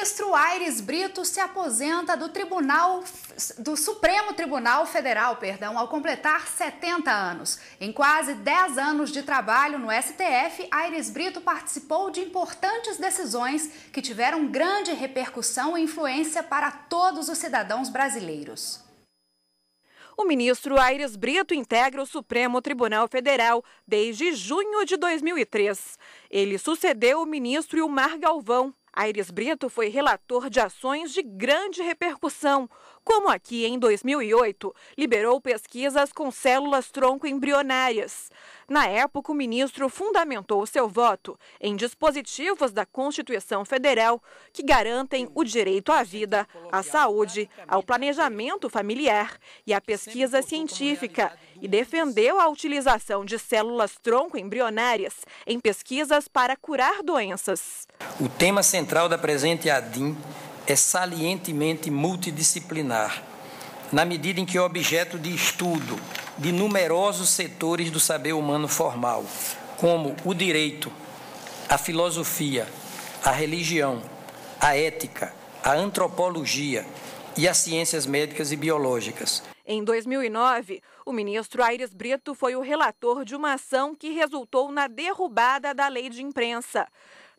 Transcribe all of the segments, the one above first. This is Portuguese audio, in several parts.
Ministro Aires Brito se aposenta do Tribunal do Supremo Tribunal Federal, perdão, ao completar 70 anos. Em quase 10 anos de trabalho no STF, Aires Brito participou de importantes decisões que tiveram grande repercussão e influência para todos os cidadãos brasileiros. O ministro Aires Brito integra o Supremo Tribunal Federal desde junho de 2003. Ele sucedeu o ministro Ilmar Galvão, Aires Brito foi relator de ações de grande repercussão, como aqui em 2008 liberou pesquisas com células tronco embrionárias. Na época, o ministro fundamentou seu voto em dispositivos da Constituição Federal que garantem o direito à vida, à saúde, ao planejamento familiar e à pesquisa científica e defendeu a utilização de células tronco embrionárias em pesquisas para curar doenças. O tema central da presente ADIM é salientemente multidisciplinar, na medida em que é objeto de estudo de numerosos setores do saber humano formal, como o direito, a filosofia, a religião, a ética, a antropologia e as ciências médicas e biológicas. Em 2009, o ministro Aires Brito foi o relator de uma ação que resultou na derrubada da lei de imprensa.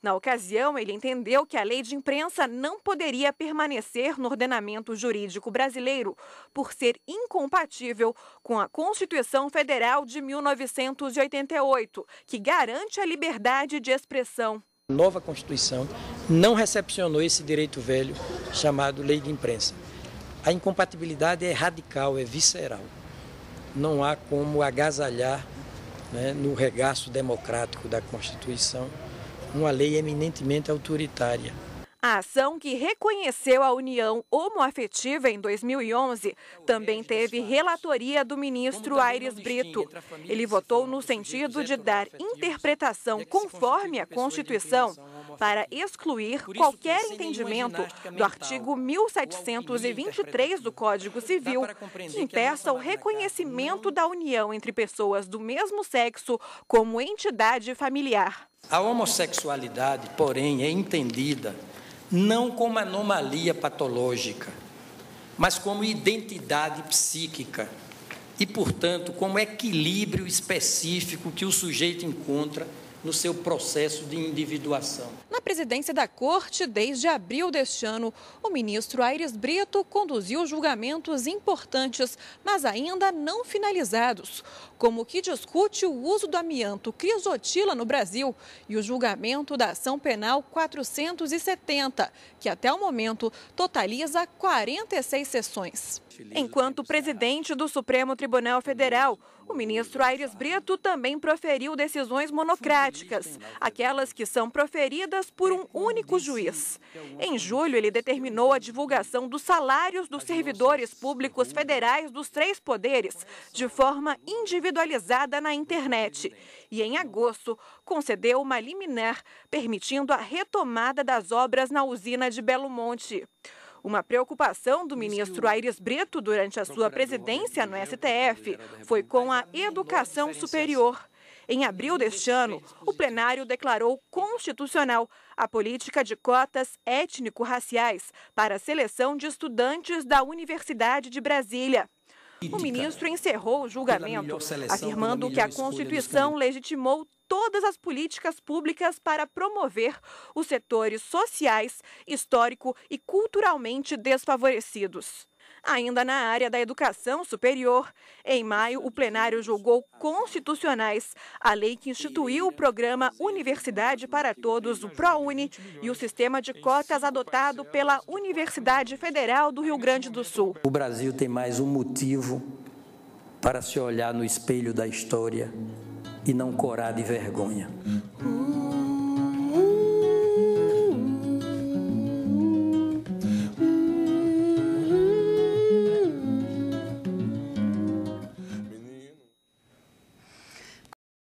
Na ocasião, ele entendeu que a lei de imprensa não poderia permanecer no ordenamento jurídico brasileiro por ser incompatível com a Constituição Federal de 1988, que garante a liberdade de expressão. A nova Constituição não recepcionou esse direito velho chamado lei de imprensa. A incompatibilidade é radical, é visceral. Não há como agasalhar né, no regaço democrático da Constituição uma lei eminentemente autoritária. A ação que reconheceu a união homoafetiva em 2011 também teve relatoria do ministro Aires Brito. Ele votou no sentido de dar interpretação é conforme a Constituição para excluir qualquer entendimento do artigo 1723 do Código Civil que impeça o reconhecimento da união entre pessoas do mesmo sexo como entidade familiar. A homossexualidade, porém, é entendida não como anomalia patológica, mas como identidade psíquica e, portanto, como equilíbrio específico que o sujeito encontra no seu processo de individuação. Na presidência da Corte, desde abril deste ano, o ministro Aires Brito conduziu julgamentos importantes, mas ainda não finalizados, como o que discute o uso do amianto crisotila no Brasil e o julgamento da ação penal 470, que até o momento totaliza 46 sessões. Enquanto presidente do Supremo Tribunal Federal, o ministro Aires Brito também proferiu decisões monocráticas democráticas, aquelas que são proferidas por um único juiz. É em julho, ele determinou a é divulgação dos salários dos servidores públicos federais dos três poderes, de forma individualizada na internet. E em agosto, concedeu uma liminar permitindo a retomada das obras na usina de Belo Monte. Uma preocupação do ministro Aires Brito durante a sua presidência no STF foi com a é educação superior. Em abril deste ano, o plenário declarou constitucional a política de cotas étnico-raciais para a seleção de estudantes da Universidade de Brasília. O ministro encerrou o julgamento, afirmando que a Constituição legitimou todas as políticas públicas para promover os setores sociais, histórico e culturalmente desfavorecidos. Ainda na área da educação superior, em maio, o plenário julgou constitucionais a lei que instituiu o programa Universidade para Todos, o ProUni, e o sistema de cotas adotado pela Universidade Federal do Rio Grande do Sul. O Brasil tem mais um motivo para se olhar no espelho da história e não corar de vergonha.